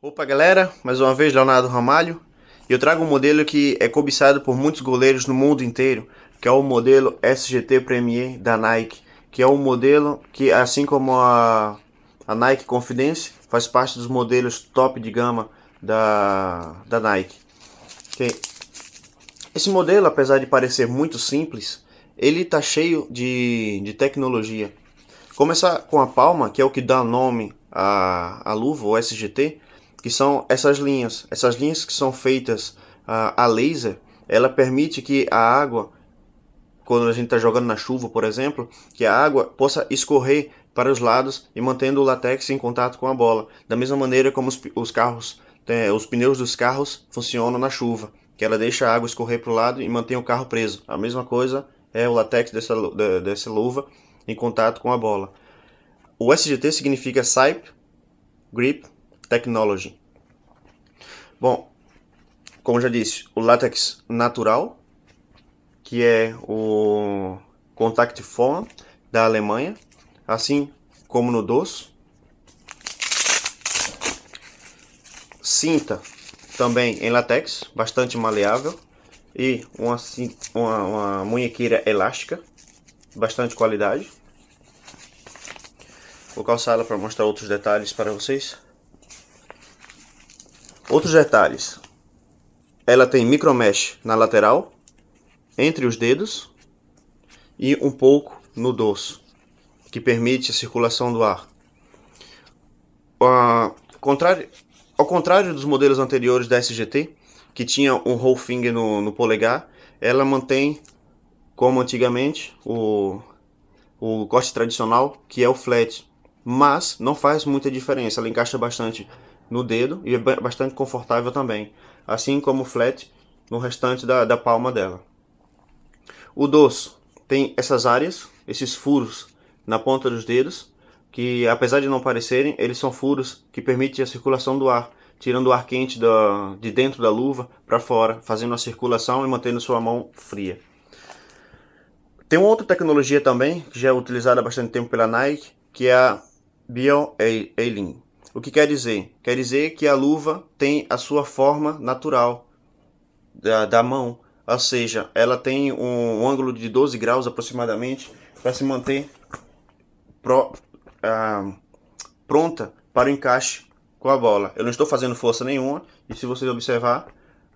Opa galera, mais uma vez Leonardo Ramalho e eu trago um modelo que é cobiçado por muitos goleiros no mundo inteiro, que é o modelo SGT Premier da Nike, que é um modelo que assim como a, a Nike Confidence faz parte dos modelos top de gama da, da Nike. Okay. Esse modelo, apesar de parecer muito simples, ele está cheio de, de tecnologia. Começar com a palma, que é o que dá nome à, à luva o SGT, que são essas linhas. Essas linhas que são feitas uh, a laser, ela permite que a água, quando a gente está jogando na chuva, por exemplo, que a água possa escorrer para os lados e mantendo o latex em contato com a bola. Da mesma maneira como os, os carros, é, os pneus dos carros funcionam na chuva, que ela deixa a água escorrer para o lado e mantém o carro preso. A mesma coisa é o latex dessa, dessa luva em contato com a bola. O SGT significa Sipe Grip Technology. Bom, como já disse, o látex natural, que é o Contact Form da Alemanha, assim como no doce. Cinta também em látex, bastante maleável. E uma, uma, uma munhequeira elástica, bastante qualidade. Vou calçá-la para mostrar outros detalhes para vocês. Outros detalhes. Ela tem micromesh na lateral, entre os dedos e um pouco no dorso, que permite a circulação do ar. contrário, ao contrário dos modelos anteriores da SGT, que tinha um whole finger no, no polegar, ela mantém, como antigamente, o, o corte tradicional, que é o flat. Mas não faz muita diferença, ela encaixa bastante no dedo e é bastante confortável também, assim como o flat no restante da, da palma dela. O dorso tem essas áreas, esses furos na ponta dos dedos, que apesar de não parecerem, eles são furos que permitem a circulação do ar, tirando o ar quente da, de dentro da luva para fora, fazendo a circulação e mantendo sua mão fria. Tem uma outra tecnologia também, que já é utilizada há bastante tempo pela Nike, que é a BioAiling. O que quer dizer? Quer dizer que a luva tem a sua forma natural da, da mão, ou seja, ela tem um, um ângulo de 12 graus aproximadamente para se manter pro, ah, pronta para o encaixe com a bola. Eu não estou fazendo força nenhuma e se vocês observar,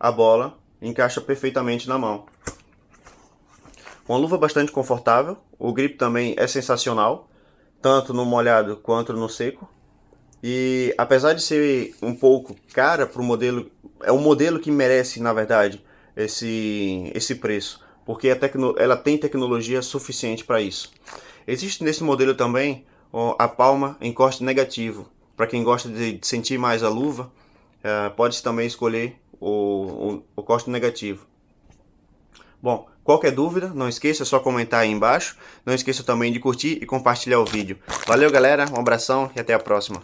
a bola encaixa perfeitamente na mão. Uma luva bastante confortável, o grip também é sensacional, tanto no molhado quanto no seco. E apesar de ser um pouco cara para o modelo, é um modelo que merece, na verdade, esse, esse preço, porque a tecno, ela tem tecnologia suficiente para isso. Existe nesse modelo também ó, a palma corte negativo. Para quem gosta de, de sentir mais a luva, uh, pode também escolher o, o, o corte negativo. Bom, qualquer dúvida, não esqueça, é só comentar aí embaixo. Não esqueça também de curtir e compartilhar o vídeo. Valeu, galera, um abração e até a próxima.